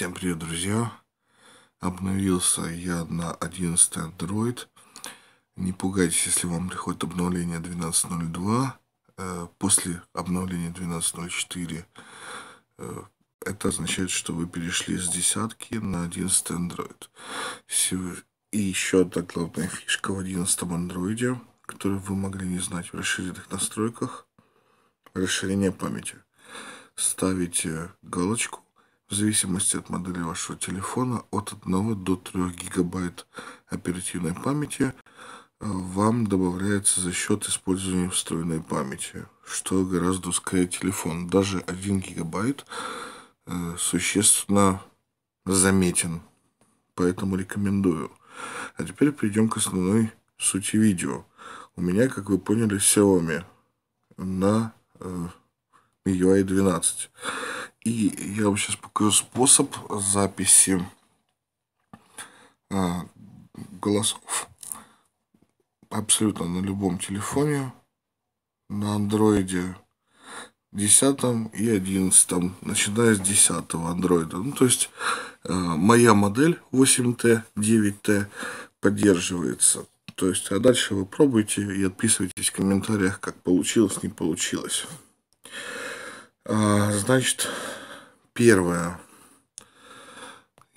Всем привет, друзья! Обновился я на 11 Android. Не пугайтесь, если вам приходит обновление 12.02. Э, после обновления 12.04 э, это означает, что вы перешли с десятки на 11 Android. И еще одна главная фишка в 11 Android, которую вы могли не знать в расширенных настройках, расширение памяти. Ставите галочку в зависимости от модели вашего телефона, от 1 до 3 гигабайт оперативной памяти э, вам добавляется за счет использования встроенной памяти, что гораздо ускоряет телефон. Даже 1 гигабайт э, существенно заметен, поэтому рекомендую. А теперь перейдем к основной сути видео. У меня, как вы поняли, Xiaomi на MIUI э, 12. И я вам сейчас покажу способ записи э, голосов. Абсолютно на любом телефоне, на андроиде 10 и 11, начиная с 10 андроида. Ну, то есть э, моя модель 8T, 9T поддерживается. То есть, а дальше вы пробуйте и отписывайтесь в комментариях, как получилось, не получилось. А, значит, первое.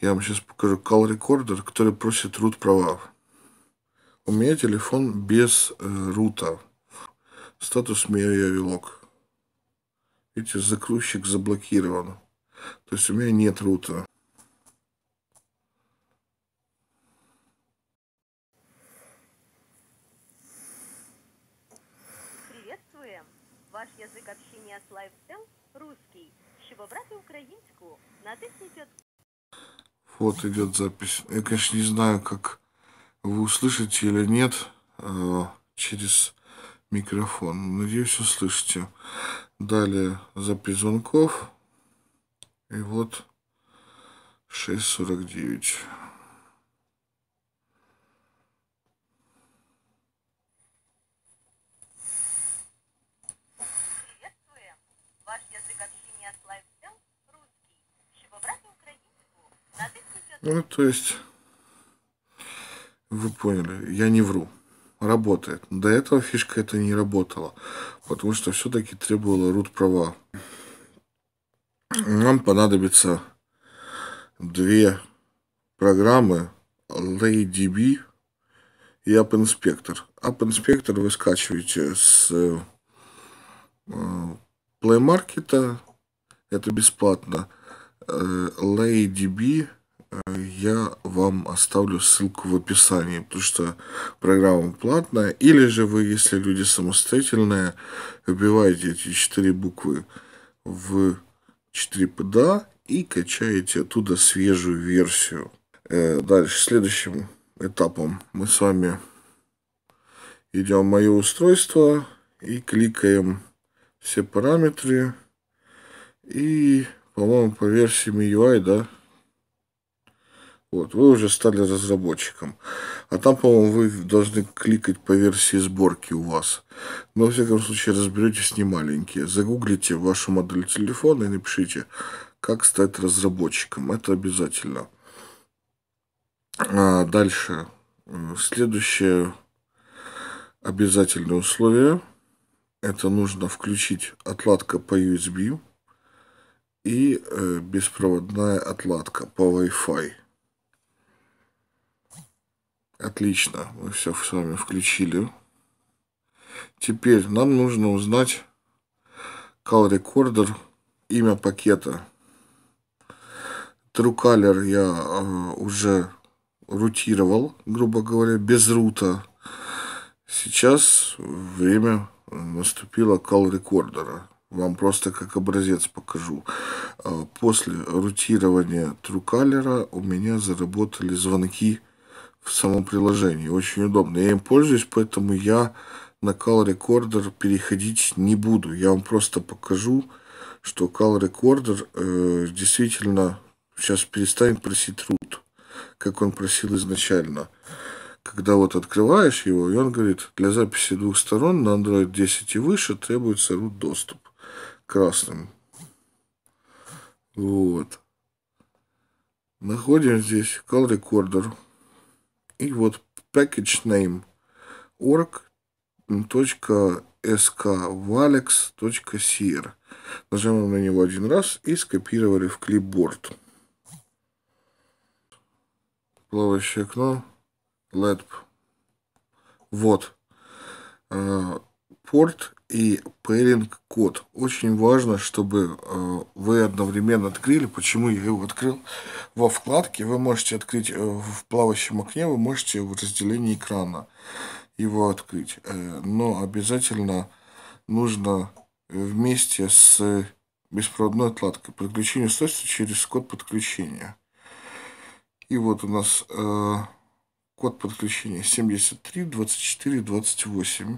Я вам сейчас покажу call recorder, который просит root права. У меня телефон без э, рута. Статус Мия Вилок. Видите, закрутчик заблокирован. То есть у меня нет рута. Ваш язык общения с LiveTel – русский. Щоб обрати украинскую, на идет. Вот идет запись. Я, конечно, не знаю, как вы услышите или нет э, через микрофон. Надеюсь, услышите. Далее запись звонков. И вот 6.49. Ну, то есть, вы поняли, я не вру. Работает. До этого фишка это не работала, потому что все-таки требовала root права. Нам понадобится две программы LayDB и AppInspector. AppInspector вы скачиваете с э, Play Market, это бесплатно. LayDB э, я вам оставлю ссылку в описании, потому что программа платная. Или же вы, если люди самостоятельные, вбиваете эти четыре буквы в 4PDA и качаете оттуда свежую версию. Э, дальше, следующим этапом мы с вами идем в мое устройство и кликаем все параметры. И, по-моему, по версии MIUI, да, вот, вы уже стали разработчиком. А там, по-моему, вы должны кликать по версии сборки у вас. Но, во всяком случае, разберетесь не маленькие. Загуглите вашу модель телефона и напишите, как стать разработчиком. Это обязательно. А дальше. Следующее обязательное условие. Это нужно включить отладка по USB и э, беспроводная отладка по Wi-Fi. Отлично, мы все с вами включили. Теперь нам нужно узнать call recorder, имя пакета. TrueColor я э, уже рутировал, грубо говоря, без рута. Сейчас время э, наступило call рекордера. Вам просто как образец покажу. Э, после рутирования TrueColor у меня заработали звонки в самом приложении. Очень удобно. Я им пользуюсь, поэтому я на Call Recorder переходить не буду. Я вам просто покажу, что Call Recorder э, действительно сейчас перестанет просить root, как он просил изначально. Когда вот открываешь его, и он говорит, для записи двух сторон на Android 10 и выше требуется root доступ красным. Вот. Находим здесь Call Recorder. И вот package name org.skvalex.cr. Нажимаем на него один раз и скопировали в клипборд. Плавающее окно. LEDP. Вот. А, порт и пэринг код. Очень важно, чтобы э, вы одновременно открыли, почему я его открыл во вкладке. Вы можете открыть э, в плавающем окне, вы можете в разделении экрана его открыть. Э, но обязательно нужно вместе с беспроводной отладкой подключение устройства через код подключения. И вот у нас код подключения 73 24 28.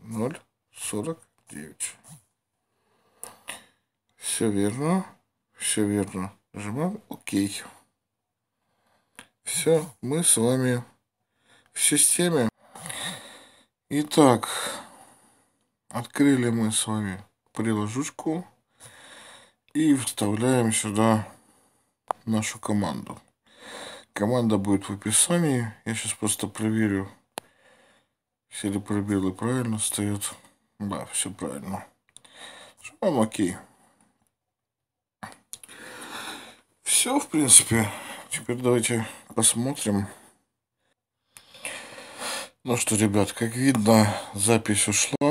0,49. Все верно. Все верно. Нажимаем ОК. Все, мы с вами в системе. Итак, открыли мы с вами приложушку и вставляем сюда нашу команду. Команда будет в описании. Я сейчас просто проверю все ли пробелы правильно стоят. Да, все правильно. Вам окей. Все, в принципе. Теперь давайте посмотрим. Ну что, ребят, как видно, запись ушла.